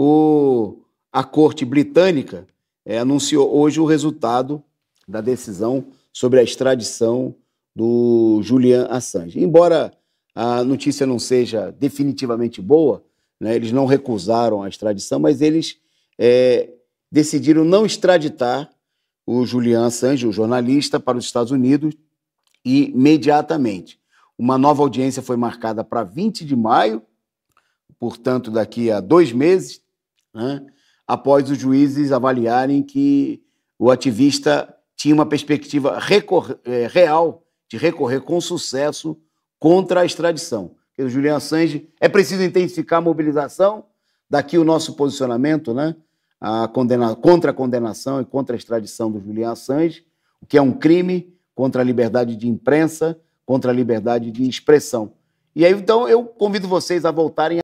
o, a corte britânica é, anunciou hoje o resultado da decisão sobre a extradição do Julian Assange. Embora a notícia não seja definitivamente boa, né, eles não recusaram a extradição, mas eles é, decidiram não extraditar o Julian Assange, o jornalista, para os Estados Unidos e imediatamente. Uma nova audiência foi marcada para 20 de maio, portanto, daqui a dois meses, né? após os juízes avaliarem que o ativista tinha uma perspectiva é, real de recorrer com sucesso contra a extradição. O Julian Assange é preciso intensificar a mobilização, daqui o nosso posicionamento, né? A condena... contra a condenação e contra a extradição do Julian Assange, o que é um crime contra a liberdade de imprensa, contra a liberdade de expressão. E aí, então, eu convido vocês a voltarem